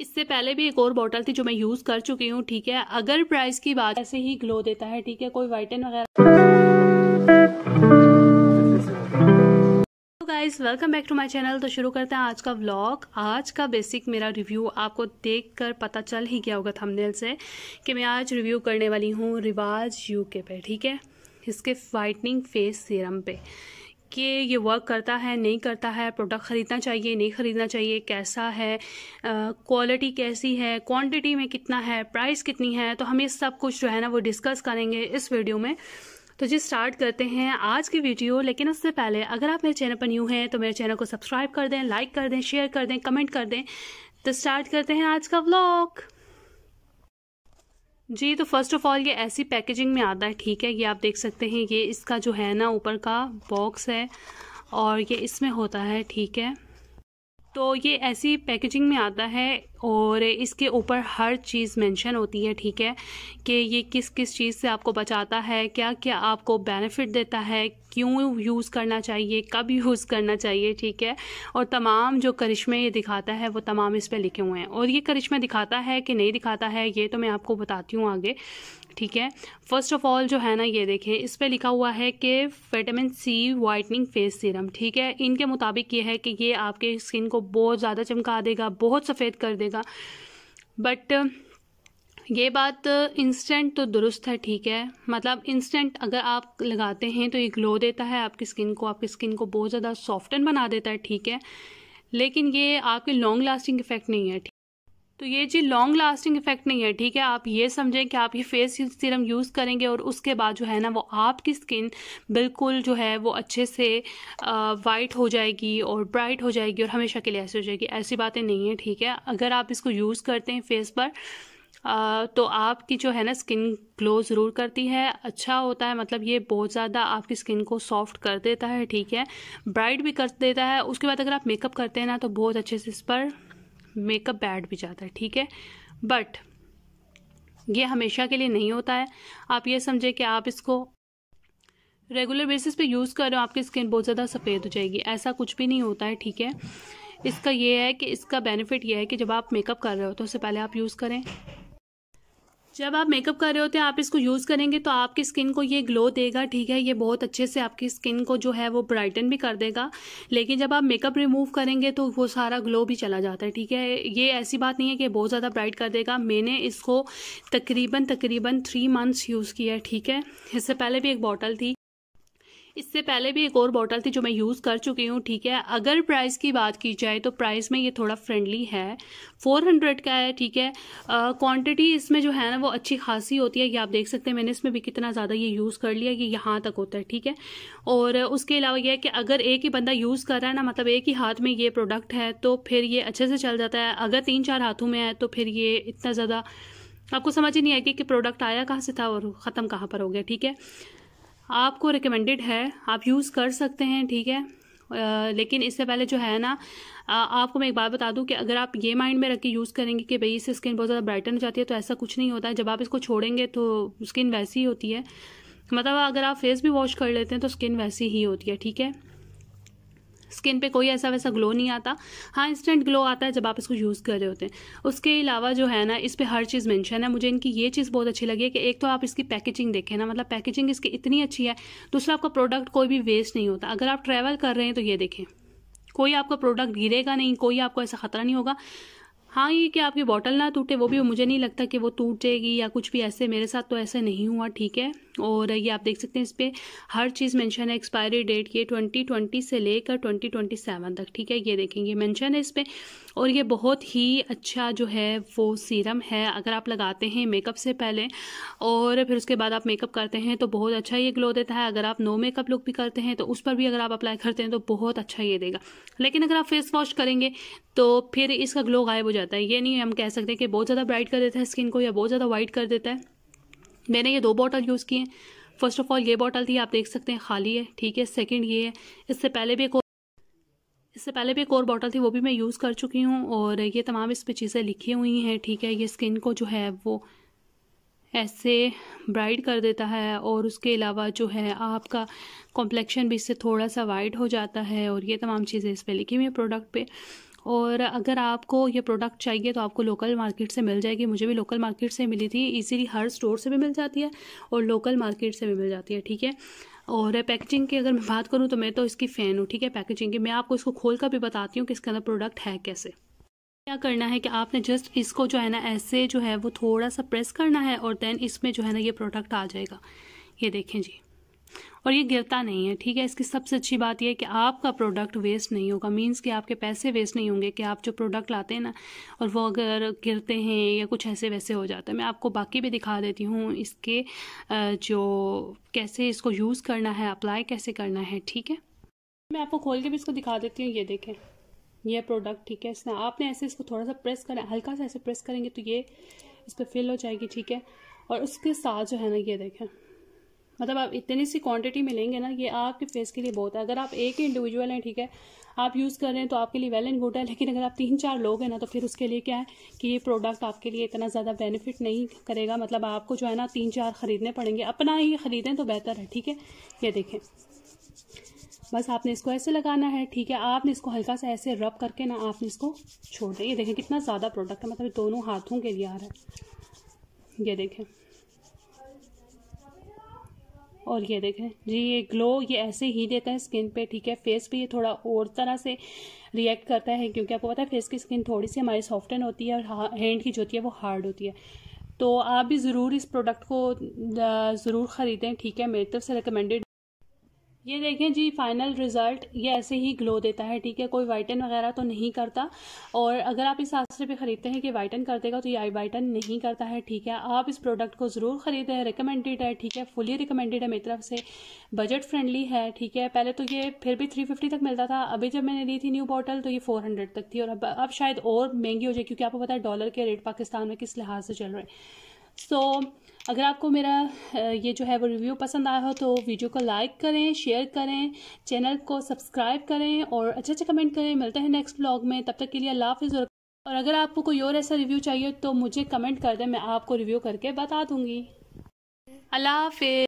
इससे पहले भी एक और बॉटल थी जो मैं यूज़ कर चुकी हूँ ठीक है अगर प्राइस की बात ऐसे ही ग्लो देता है ठीक है कोई वाइटन वगैरह guys welcome back to my channel तो शुरू करते हैं आज का व्लॉग आज का बेसिक मेरा रिव्यू आपको देखकर पता चल ही गया होगा थंबनेल से कि मैं आज रिव्यू करने वाली हूँ रिवाज यूके पे ठीक है इसके वाइटनिंग फेस सीरम पे कि ये वर्क करता है नहीं करता है प्रोडक्ट ख़रीदना चाहिए नहीं ख़रीदना चाहिए कैसा है क्वालिटी कैसी है क्वांटिटी में कितना है प्राइस कितनी है तो हम ये सब कुछ जो है ना वो डिस्कस करेंगे इस वीडियो में तो जी स्टार्ट करते हैं आज की वीडियो लेकिन उससे पहले अगर आप मेरे चैनल पर न्यू हैं तो मेरे चैनल को सब्सक्राइब कर दें लाइक कर दें शेयर कर दें कमेंट कर दें तो स्टार्ट करते हैं आज का ब्लॉग जी तो फर्स्ट ऑफ ऑल ये ऐसी पैकेजिंग में आता है ठीक है ये आप देख सकते हैं ये इसका जो है ना ऊपर का बॉक्स है और ये इसमें होता है ठीक है तो ये ऐसी पैकेजिंग में आता है और इसके ऊपर हर चीज़ मेंशन होती है ठीक है कि ये किस किस चीज़ से आपको बचाता है क्या क्या आपको बेनिफिट देता है क्यों यूज़ करना चाहिए कब यूज़ करना चाहिए ठीक है और तमाम जो करिश्मे ये दिखाता है वो तमाम इस पर लिखे हुए हैं और ये करिश्मा दिखाता है कि नहीं दिखाता है ये तो मैं आपको बताती हूँ आगे ठीक है फर्स्ट ऑफ ऑल जो है ना ये देखें इस पे लिखा हुआ है कि vitamin C whitening face serum ठीक है इनके मुताबिक ये है कि ये आपके स्किन को बहुत ज़्यादा चमका देगा बहुत सफ़ेद कर देगा बट ये बात इंस्टेंट तो दुरुस्त है ठीक है मतलब इंस्टेंट अगर आप लगाते हैं तो ये ग्लो देता है आपकी स्किन को आपकी स्किन को बहुत ज़्यादा सॉफ्टन बना देता है ठीक है लेकिन ये आपके लॉन्ग लास्टिंग इफ़ेक्ट नहीं है तो ये जी लॉन्ग लास्टिंग इफेक्ट नहीं है ठीक है आप ये समझें कि आप ये फेस सीरम यूज़ करेंगे और उसके बाद जो है ना वो आपकी स्किन बिल्कुल जो है वो अच्छे से वाइट हो जाएगी और ब्राइट हो जाएगी और हमेशा के लिए ऐसी हो जाएगी ऐसी बातें नहीं है ठीक है अगर आप इसको यूज़ करते हैं फेस पर आ, तो आपकी जो है ना स्किन ग्लो ज़रूर करती है अच्छा होता है मतलब ये बहुत ज़्यादा आपकी स्किन को सॉफ्ट कर देता है ठीक है ब्राइट भी कर देता है उसके बाद अगर आप मेकअप करते हैं ना तो बहुत अच्छे से इस पर मेकअप बैठ भी जाता है ठीक है बट ये हमेशा के लिए नहीं होता है आप ये समझे कि आप इसको रेगुलर बेसिस पे यूज़ कर रहे हो आपकी स्किन बहुत ज़्यादा सफ़ेद हो जाएगी ऐसा कुछ भी नहीं होता है ठीक है इसका ये है कि इसका बेनिफिट ये है कि जब आप मेकअप कर रहे हो तो उससे पहले आप यूज़ करें जब आप मेकअप कर रहे होते हैं आप इसको यूज़ करेंगे तो आपकी स्किन को ये ग्लो देगा ठीक है ये बहुत अच्छे से आपकी स्किन को जो है वो ब्राइटन भी कर देगा लेकिन जब आप मेकअप रिमूव करेंगे तो वो सारा ग्लो भी चला जाता है ठीक है ये ऐसी बात नहीं है कि बहुत ज़्यादा ब्राइट कर देगा मैंने इसको तकरीबन तकरीबन थ्री मंथ्स यूज़ किया है ठीक है इससे पहले भी एक बॉटल थी इससे पहले भी एक और बॉटल थी जो मैं यूज़ कर चुकी हूँ ठीक है अगर प्राइस की बात की जाए तो प्राइस में ये थोड़ा फ्रेंडली है 400 का है ठीक है क्वांटिटी इसमें जो है ना वो अच्छी खासी होती है ये आप देख सकते हैं मैंने इसमें भी कितना ज़्यादा ये यूज़ कर लिया ये यहाँ तक होता है ठीक है और उसके अलावा यह है कि अगर एक ही बंदा यूज़ कर रहा है ना मतलब एक ही हाथ में ये प्रोडक्ट है तो फिर ये अच्छे से चल जाता है अगर तीन चार हाथों में है तो फिर ये इतना ज़्यादा आपको समझ ही नहीं आएगी कि प्रोडक्ट आया कहाँ से था और ख़त्म कहाँ पर हो गया ठीक है आपको रिकमेंडेड है आप यूज़ कर सकते हैं ठीक है आ, लेकिन इससे पहले जो है ना आ, आपको मैं एक बात बता दूं कि अगर आप ये माइंड में रख के यूज़ करेंगे कि भाई इससे स्किन बहुत ज़्यादा ब्राइटन हो जाती है तो ऐसा कुछ नहीं होता है जब आप इसको छोड़ेंगे तो स्किन वैसी ही होती है मतलब अगर आप फेस भी वॉश कर लेते हैं तो स्किन वैसी ही होती है ठीक है स्किन पे कोई ऐसा वैसा ग्लो नहीं आता हाँ इंस्टेंट ग्लो आता है जब आप इसको यूज़ कर रहे होते हैं उसके अलावा जो है ना इस पर हर चीज़ मैंशन है मुझे इनकी ये चीज़ बहुत अच्छी लगी है कि एक तो आप इसकी पैकेजिंग देखें ना मतलब पैकेजिंग इसकी इतनी अच्छी है दूसरा आपका प्रोडक्ट कोई भी वेस्ट नहीं होता अगर आप ट्रैवल कर रहे हैं तो ये देखें कोई आपका प्रोडक्ट गिरेगा नहीं कोई आपको ऐसा खतरा नहीं होगा हाँ ये कि आपकी बॉटल ना टूटे वो भी मुझे नहीं लगता कि वो टूट जाएगी या कुछ भी ऐसे मेरे साथ तो ऐसे नहीं हुआ ठीक है और ये आप देख सकते हैं इस पर हर चीज़ मेंशन है एक्सपायरी डेट ये 2020 से लेकर 2027 तक ठीक है ये देखेंगे मेंशन है इस पर और ये बहुत ही अच्छा जो है वो सीरम है अगर आप लगाते हैं मेकअप से पहले और फिर उसके बाद आप मेकअप करते हैं तो बहुत अच्छा ये ग्लो देता है अगर आप नो मेकअप लुक भी करते हैं तो उस पर भी अगर आप अप्लाई करते हैं तो बहुत अच्छा ये देगा लेकिन अगर आप फेस वॉश करेंगे तो फिर इसका ग्लो गायब हो जाता है ये नहीं हम कह सकते कि बहुत ज़्यादा ब्राइट कर देता है स्किन को या बहुत ज़्यादा वाइट कर देता है मैंने ये दो बॉटल यूज़ किए फर्स्ट ऑफ ऑल ये बॉटल थी आप देख सकते हैं खाली है ठीक है सेकेंड ये है इससे पहले भी एक इससे पहले भी एक और बॉटल थी वो भी मैं यूज़ कर चुकी हूँ और ये तमाम इस पर चीज़ें लिखी हुई हैं ठीक है ये स्किन को जो है वो ऐसे ब्राइट कर देता है और उसके अलावा जो है आपका कॉम्प्लेक्शन भी इससे थोड़ा सा वाइट हो जाता है और ये तमाम चीज़ें इस पर लिखी हुई हैं प्रोडक्ट पर और अगर आपको ये प्रोडक्ट चाहिए तो आपको लोकल मार्केट से मिल जाएगी मुझे भी लोकल मार्केट से मिली थी इजीली हर स्टोर से भी मिल जाती है और लोकल मार्केट से भी मिल जाती है ठीक है और पैकेजिंग की अगर मैं बात करूँ तो मैं तो इसकी फ़ैन हूँ ठीक है पैकेजिंग की मैं आपको इसको खोल कर भी बताती हूँ कि इसके अंदर प्रोडक्ट है कैसे क्या करना है कि आपने जस्ट इसको जो है ना ऐसे जो है वो थोड़ा सा प्रेस करना है और देन इसमें जो है ना ये प्रोडक्ट आ जाएगा ये देखें जी और ये गिरता नहीं है ठीक है इसकी सबसे अच्छी बात यह है कि आपका प्रोडक्ट वेस्ट नहीं होगा मीन्स कि आपके पैसे वेस्ट नहीं होंगे कि आप जो प्रोडक्ट लाते हैं ना और वो अगर गिरते हैं या कुछ ऐसे वैसे हो जाते हैं मैं आपको बाकी भी दिखा देती हूँ इसके जो कैसे इसको यूज़ करना है अप्लाई कैसे करना है ठीक है मैं आपको खोल के भी इसको दिखा देती हूँ ये देखें ये प्रोडक्ट ठीक है इसने आपने ऐसे इसको थोड़ा सा प्रेस करें हल्का सा ऐसे प्रेस करेंगे तो ये इस पर फिल हो जाएगी ठीक है और उसके साथ जो है ना ये देखें मतलब आप इतनी सी क्वांटिटी में लेंगे ना ये आपके फेस के लिए बहुत है अगर आप एक ही इंडिविजुअल हैं ठीक है आप यूज़ कर रहे हैं तो आपके लिए वेल एंड गुड है लेकिन अगर आप तीन चार लोग हैं ना तो फिर उसके लिए क्या है कि ये प्रोडक्ट आपके लिए इतना ज़्यादा बेनिफिट नहीं करेगा मतलब आपको जो है ना तीन चार ख़रीदने पड़ेंगे अपना ही ख़रीदें तो बेहतर है ठीक है ये देखें बस आपने इसको ऐसे लगाना है ठीक है आपने इसको हल्का सा ऐसे रब करके ना आपने इसको छोड़ दें ये देखें कितना ज़्यादा प्रोडक्ट है मतलब दोनों हाथों के लिए आ रहा है ये देखें और ये देखें जी ये ग्लो ये ऐसे ही देता है स्किन पे ठीक है फेस पे ये थोड़ा और तरह से रिएक्ट करता है क्योंकि आपको पता है फेस की स्किन थोड़ी सी हमारी सॉफ्टन होती है और हैंड की जो होती है वो हार्ड होती है तो आप भी ज़रूर इस प्रोडक्ट को ज़रूर ख़रीदें ठीक है मेरी तरफ से रिकमेंडेड ये देखें जी फाइनल रिज़ल्ट ये ऐसे ही ग्लो देता है ठीक है कोई वाइटन वगैरह तो नहीं करता और अगर आप इस आश्रे पे ख़रीदते हैं कि वाइटन कर देगा तो ये आई वाइटन नहीं करता है ठीक है आप इस प्रोडक्ट को ज़रूर ख़रीदें रिकमेंडेड है ठीक है फुली रिकमेंडेड है मेरी तरफ से बजट फ्रेंडली है ठीक है पहले तो ये फिर भी थ्री फिफ्टी तक मिलता था अभी जब मैंने ली थी न्यू बॉटल तो ये फोर हंड्रेड तक थी और अब अब शायद और महंगी हो जाए क्योंकि आपको पता है डॉलर के रेट पाकिस्तान में किस लिहाज से चल रहे हैं सो so, अगर आपको मेरा ये जो है वो रिव्यू पसंद आया हो तो वीडियो को लाइक करें शेयर करें चैनल को सब्सक्राइब करें और अच्छे अच्छे कमेंट करें मिलते हैं नेक्स्ट ब्लॉग में तब तक के लिए अल्लाह हाफिज़ और अगर आपको कोई और ऐसा रिव्यू चाहिए तो मुझे कमेंट कर दें मैं आपको रिव्यू करके बता दूँगी अल्लाह हाफिज